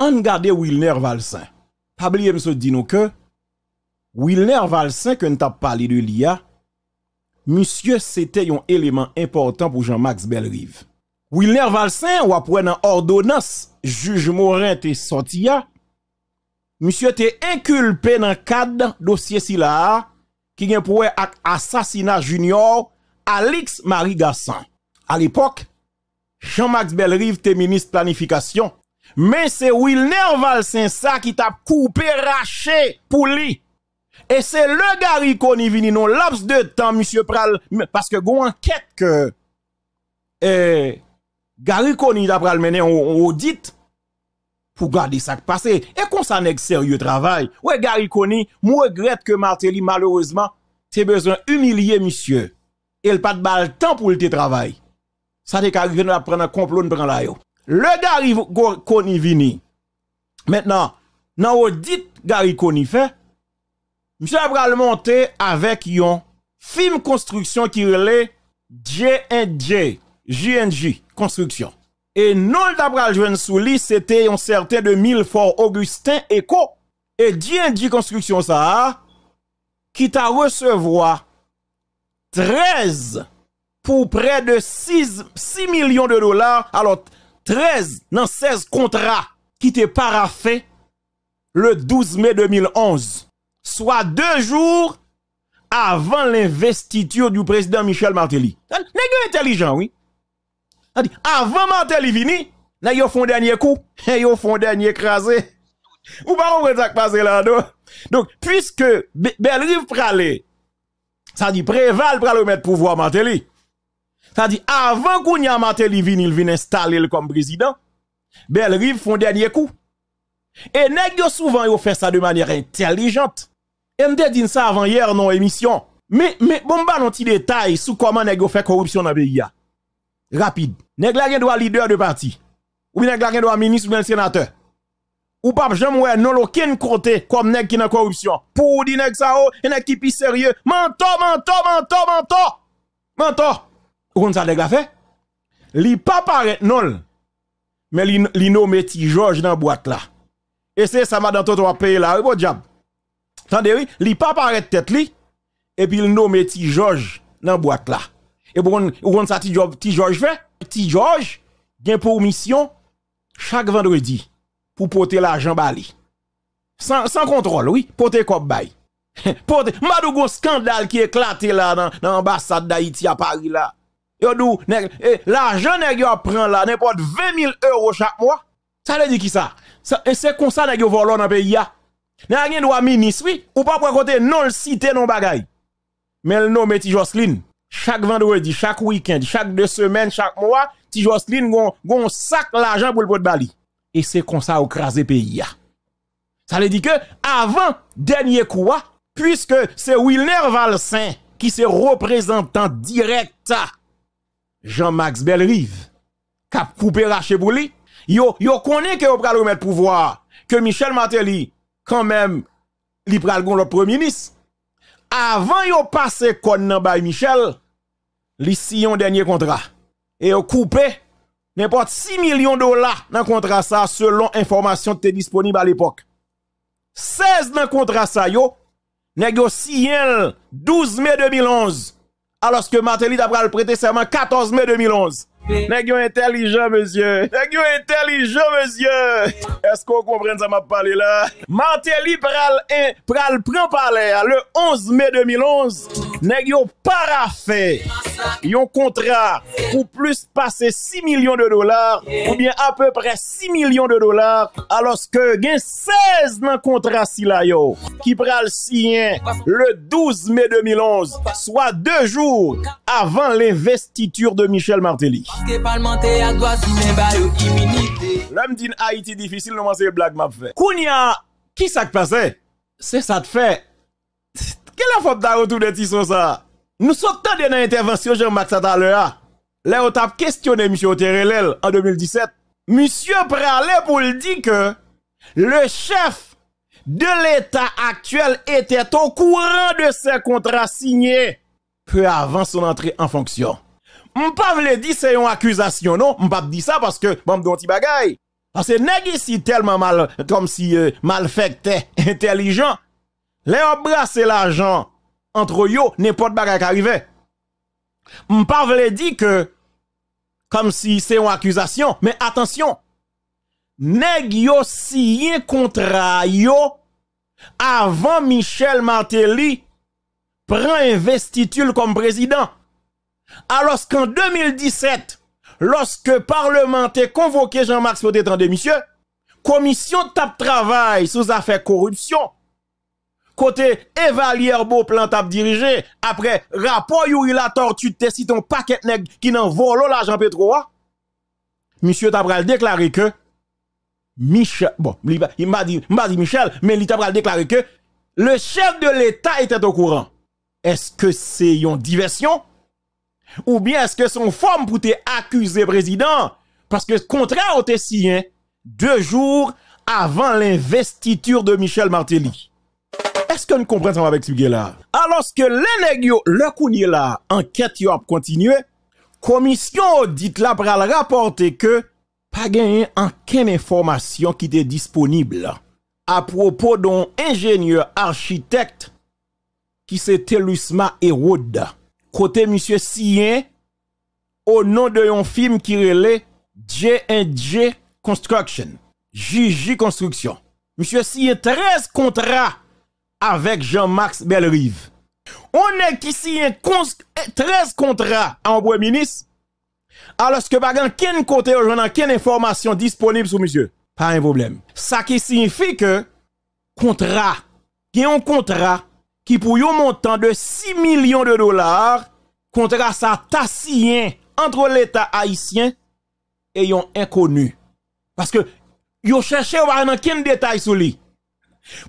on garde Wilner Valsin. Pas oublier, monsieur, dit nous que, Wilner Valsin ke n tap pali de li ya, monsye se te yon eleman important pou Jean-Max Bellrive. Wilner Valsin wapwe nan ordonans juj Morin te soti ya, monsye te inkulpe nan kad dosye si la, ki genpwe ak asasina junior Alex Marie Gassan. Al epok, Jean-Max Bellrive te minis planifikasyon, men se Wilner Valsin sa ki tap koupe rache pou li ya. Et c'est le Gary Koni vini non laps de temps, monsieur Pral, parce que gon enquête que eh, Gary Koni a pral mener en audit pour garder ça passé. Et qu'on ça nèg sérieux travail. Ouais, Gary Koni, moi regrette que Martelly, malheureusement, c'est besoin humilier monsieur. Il pas de balle temps pour le travail. Ça te arrivé à prendre un complot, prendre la yo. Le Gary Koni vini. Maintenant, dans audit Gary Koni fait, M. Abral monté avec yon film construction qui relève JNJ, JNJ construction. Et non d'abral jeune souli, c'était un certain de fort Augustin Eco. Et JNJ construction ça, qui t'a recevoir 13 pour près de 6, 6 millions de dollars. Alors, 13 dans 16 contrats qui t'est paraffé le 12 mai 2011 soit deux jours avant l'investiture du président Michel Martelly. Nègre hein? intelligent, oui. Avant Martelly vini, là, ils un dernier coup, ils un dernier écrasé. Ou pas, on va passer là, Donc, puisque Belrive pralé, ça dit préval pralé mettre pouvoir Martelly. Ça dit avant qu'on y Martelly vini, il vient installer comme président, Belrive un dernier coup. Et pas souvent, fait font ça de manière intelligente. Et a dit ça avant hier dans l'émission Mais mais bon bah non petit détail sur comment nèg fait corruption dans pays Rapide. Nèg la gen droit leader de parti. Ou bien nèg la gen droit ministre ou bien sénateur. Ou pas jamais non aucun côté comme nèg qui nan corruption. Pour dire nèg ça et nèg qui pi sérieux. Mento mento mento mento. Mento. Ou kon ça nèg la fait? Li pas paraît non. Mais li, li nommé metti Georges dans boîte là. Et c'est ça madame Toto a payé e là. Bon diable. Il oui, li pa de tête li et puis il nomme ti George dans boîte là. Et pour qu'on, ça ti ti George fait, ti George gen pour mission chaque vendredi pour porter l'argent bali. Sans sans contrôle, oui, porter kop bay. porter madou scandale qui éclaté là dans l'ambassade d'Haïti à Paris là. Yo dou eh, l'argent nèg prend là n'importe 20 000 euros chaque mois. Ça veut dire qui ça? C'est comme ça nèg yo volon dans pays N'a rien droit ministre, oui. Ou pas pour côté non le cité non bagay. Mais le nom de Jocelyn Chaque vendredi, chaque week-end, chaque deux semaines, chaque mois, Ti gon gon sac l'argent pour le pot de Bali. Et c'est comme ça crase le pays. Ça veut dire que avant dernier coup, puisque c'est Wilner Valsin qui se représentant direct à Jean-Max qui a coupé raché pour lui, yo, yo connaît que vous pral le pouvoir, que Michel Martelly quand même, il prend le premier ministre. Avant yon passe Michel, nan bay Michel, li un dernier contrat. Et yon coupé n'importe 6 millions de dollars dans contrat ça selon information qui disponible à l'époque. 16 dans contrat ça yo, négocié 12 mai 2011. Alors que Martelly a prêté serment 14 mai 2011 vous intelligent, monsieur. vous intelligent, monsieur. Est-ce qu'on comprend ça m'a parlé là? Martelly pral, pral prend hein, le 11 mai 2011. Négio pas parafait yon contrat pour plus passer 6 millions de dollars ou bien à peu près 6 millions de dollars alors que gen 16 nan contrat qui pral sien. le 12 mai 2011, soit deux jours avant l'investiture de Michel Martelly. L'homme palmente a doa si men bayo iminite Lèm din Haiti difisil nou man se blag map fe Kounia, ki Quelle pase? Se sa te fe la de tissons ça? sa? Nou sot tan de nan intervensyon Jean-Marc Satalea Lè ou tap questionné M. Oterelel en 2017 Monsieur Pralé pour le que le chef de l'État actuel était au courant de ses contrats signés peu avant son entrée en fonction. On pas vle dire c'est une accusation non, on pas dire ça parce que bon don petit bagay. Parce que nèg tellement mal comme si euh, mal fait intelligent. Les embrasser l'argent entre yo n'importe bagay qui arrive. On pas dire que comme si c'est une accusation, mais attention. Nèg si y contrat yo avant Michel Martelly prend investiture comme président. Alors qu'en 2017, lorsque Parlement a convoqué jean marc pour en démission, commission tape travail sous affaire corruption, côté beau plan tape dirigé, après rapport Yuri la tortue de si ton paquet nèg qui n'en volo l'argent Petro, hein. monsieur Tabral déclaré que Michel, bon, il m'a dit, dit Michel, mais il t'a déclaré que le chef de l'État était au courant. Est-ce que c'est une diversion? Ou bien est-ce que son forme pour te accuser président? Parce que contraire au signé deux jours avant l'investiture de Michel Martelly. Est-ce que nous comprenons avec ce là? Alors que l'enquête le kounye là, enquête a continué, commission dite là pral rapporter que pas gagné aucune information qui était disponible à propos d'un ingénieur architecte qui s'était Lusma Wood. Côté monsieur Sien, au nom de un film qui relait J&J Construction. JJ Construction. Monsieur Sien 13 contrats avec Jean-Max Belrive. On est qui Sien 13 eh, contrats en premier ministre. Alors que pas ken côté on n'a information disponible sur monsieur. Pas un problème. Ça qui signifie que contrat, qui un contrat qui pour un montant de 6 millions de dollars, contrat sa tassien entre l'État haïtien et yon inconnu. Parce que yon cherché pas dans quel détail sur lui.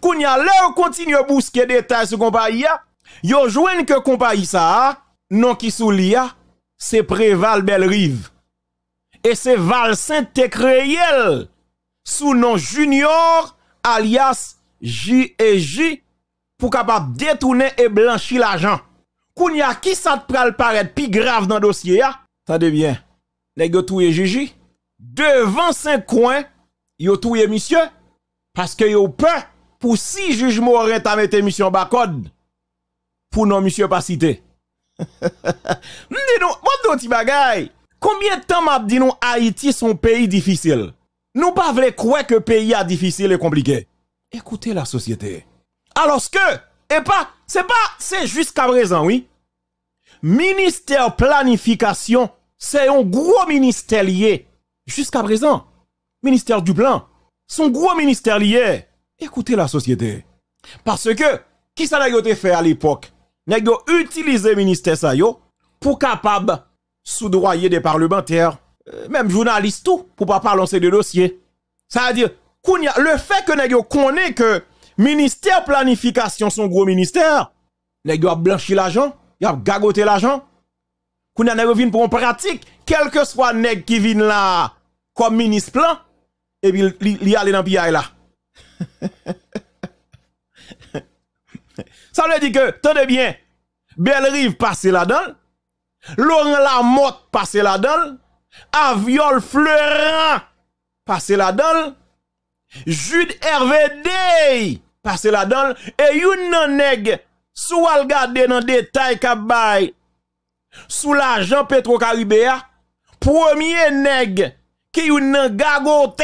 Koun a à on continue des détails. sur compagnie ya, yo joigne que compagnie ça, non qui sous lui a, c'est Préval Belle Rive. Et c'est Val Saint Créel sous nom Junior alias J et J pour capable détourner et blanchir l'argent. Kounia, qui ça te pral paraître plus grave dans le dossier, ya? Tendez bien. Les gars touye Gigi. Devant cinq coins, yo touye monsieur. Parce que yo peur pour si juge Morin t'a émission mission code, Pour non monsieur pas cité. non, petit bagay. Combien de temps m'a dit non Haïti son pays difficile? Nous pas vrai croire que pays a difficile et compliqué. Écoutez la société. Alors que, et pas, c'est pas, c'est jusqu'à présent, oui. Ministère planification, c'est un gros ministère lié. Jusqu'à présent, ministère du c'est son gros ministère lié. Écoutez la société. Parce que, qui ça n'a fait à l'époque? N'a utilisé ministère ça yo pour capable soudroyer des parlementaires, euh, même journalistes tout, pour pas parler de dossiers. Ça veut dire, le fait que n'a connaît que Ministère planification, son gros ministère. Nèg yo a blanchi l'argent, y a gagoté l'argent. Koun a vin pour une pratique, quel que soit nèg qui vient là comme ministre plan, et puis il aller dans PI là. Ça veut dire que, tenez bien, Belle-Rive passe là-dedans, Laurent Lamotte passe là-dedans, Aviol Fleurin passe là-dedans, Jude Hervé Day passer là-dedans. Et yon nan nèg, sou al gade nan détail kap bay, sous l'argent Petro-Caribéa, premier nègre qui yon nan l'agent,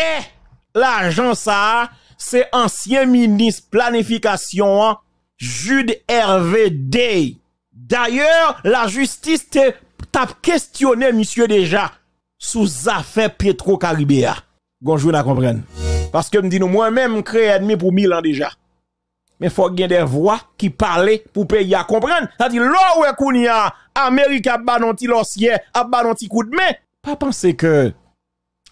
l'argent ça, c'est ancien ministre planification Jude Hervé Day. D'ailleurs, la justice t'a questionné monsieur déjà sous affaire Petro-Caribéa. Bonjour, la comprenne, Parce que me dit nous moi-même créé ennemi pour mille ans déjà mais faut qu'il y ait des voix qui parlent pour payer à comprendre. C'est-à-dire, là où est y a, Amérique a banonti l'ancien, a banonti coup de main. Pas penser que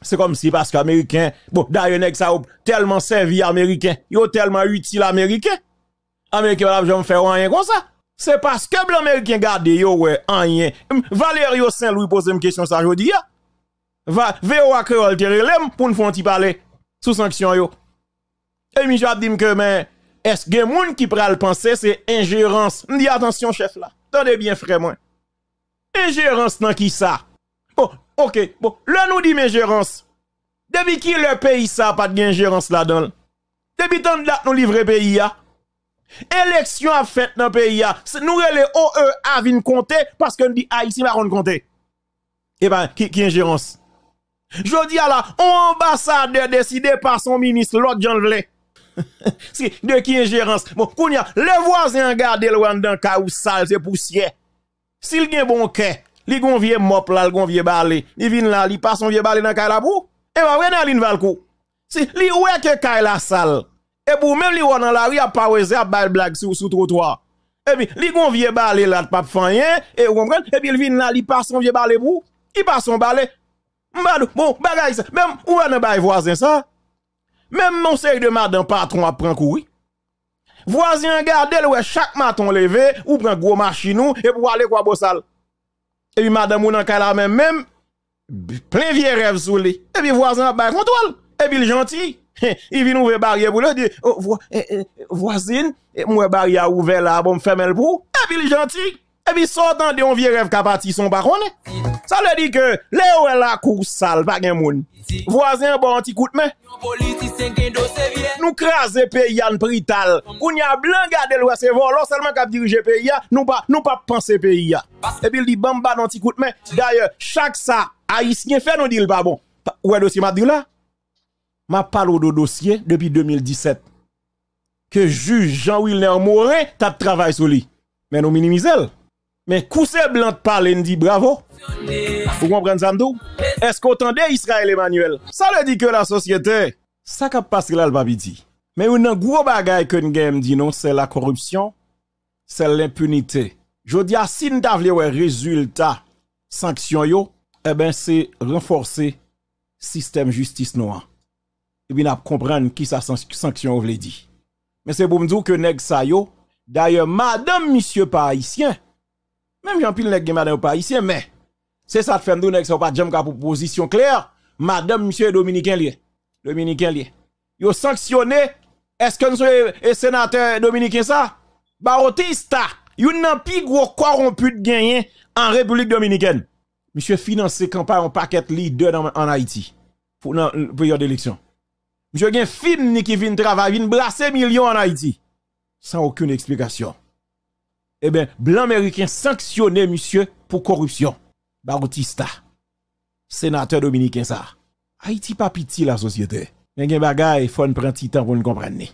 c'est comme si parce qu'Américain, bon, d'ailleurs, ça tellement servi Américain, yo tellement utile Américain. Américain, va jamais faire rien comme ça. C'est parce que l'Américain garde yo, ouais, rien. au Saint-Louis pose une question ça dis, hein. Va, VO a créole, pour nous faire un parler sous sanction yo. Et Michel dit que, mais, est-ce que y a monde qui pral penser c'est ingérence On dit attention chef là. Tendez bien frère moi. Ingérence dans qui ça Bon, OK, bon, là nous dit ingérence. Depuis qui le pays ça pas de ingérence là-dedans Depuis tant de date nous le pays a Élection a fait dans pays e a. Nous relé OEA à compter parce qu'on dit ici va on compter. Eh bien, qui, qui ingérence Je à la, on ambassadeur décidé par son ministre l'autre Jean Vlé. de qui ingérence? Bon, kounya, le voisin garde le wandan ka ou sale, c'est poussière. S'il gen bon ke, li gon vie mop la li gon vieux balé, li vin là, li passe son vieux balé dans la pou, et va vren alin kou. Si, li ouè ke kay la sale, et eh pour ben, même li ouè dans la rue, a pa à bal blague sous sous trottoir. Et eh puis, li gon vieux balé là, pap fanyen, et vous comprenez, et eh puis il vin là, li passe son vieux balé pou, il passe son balé. Mbadou, bon, bagay sa, même ou nan bay voisin ça. Même mon de madame patron a pris coup. Voisin garde le chaque matin levé ou prend gros machine et pour aller quoi bossal. Et puis madame ou nan la même même plein vieux rêves sous lui. Et puis voisin ba contrôle. Et puis le gentil, il vient ouvrir barrière pour lui dire oh, eh, eh, voisine, eh, moi barrière ouvert là bon fermer pour. Et puis le gentil et puis, sortant de vieux rêve qui parti son baron. Ça veut dit que, le ou la a cour sale, pas de monde. Voisin bon anti coup Nous craser pays en prital. Qu'on y a blanc gardé le c'est volant seulement qu'a diriger pays, nous pas, nous pas penser pays. Et puis, il dit bamba non petit coup D'ailleurs, chaque ça, haïtien fait, nous dit pas bon. Ouais, dossier m'a dit là. M'a parlé de dossier depuis 2017 que juge Jean-Wilner Morin t'a travaillé sur lui. Mais nous minimisons. Mais Kousé Blanc parle et dit bravo. Vous comprenez ça, Est-ce entendez Israël Emmanuel? Ça le dit que la société, ça qu'a passé là, le dit. Mais un gros bagaille que nous dit non, c'est la corruption, c'est l'impunité. Je dis à si nous avons résultat, sanction yo, eh ben, c'est renforcer le système justice noir. Et bien, comprendre qui sa sanction veut dire. Mais c'est pour me dire que nèg d'ailleurs, madame, monsieur, pas haïtien, même jean pierre nèg madame pas ici mais c'est ça te fait nous ça pas de ka position claire. Madame monsieur dominicain lié. Dominicain lié. Yo sanctionné est-ce que nous sommes eh, sénateur dominicain ça barotista yon nan pi gros corrompu de gagner en République dominicaine. Monsieur financé campagne en paquet leader en Haïti pour une euh, période d'élection. Monsieur gen film ni qui vient travailler, vient brasser millions en Haïti sans aucune explication eh bien, blanc américain sanctionné, monsieur, pour corruption. Bautista, sénateur dominicain, ça. Haïti pas pitié la société. Mais il il faut prendre petit temps pour comprendre.